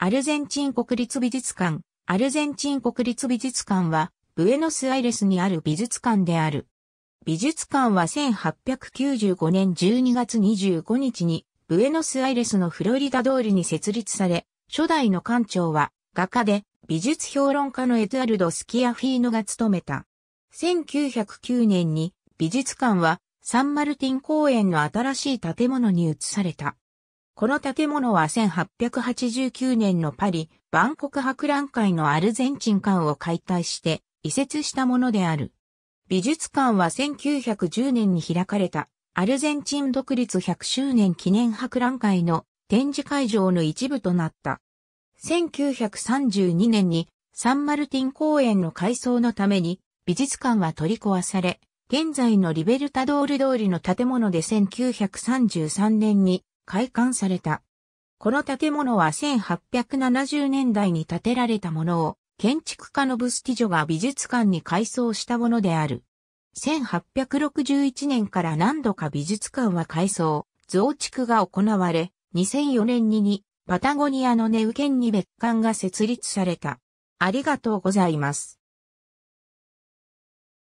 アルゼンチン国立美術館。アルゼンチン国立美術館は、ブエノスアイレスにある美術館である。美術館は1895年12月25日に、ブエノスアイレスのフロリダ通りに設立され、初代の館長は、画家で美術評論家のエドゥアルド・スキアフィーノが務めた。1909年に美術館はサンマルティン公園の新しい建物に移された。この建物は1889年のパリ、万国博覧会のアルゼンチン館を解体して移設したものである。美術館は1910年に開かれたアルゼンチン独立100周年記念博覧会の展示会場の一部となった。1932年にサンマルティン公園の改装のために美術館は取り壊され、現在のリベルタドール通りの建物で1933年に開館された。この建物は1870年代に建てられたものを、建築家のブスティジョが美術館に改装したものである。1861年から何度か美術館は改装、増築が行われ、2004年にパタゴニアのネウケンに別館が設立された。ありがとうございます。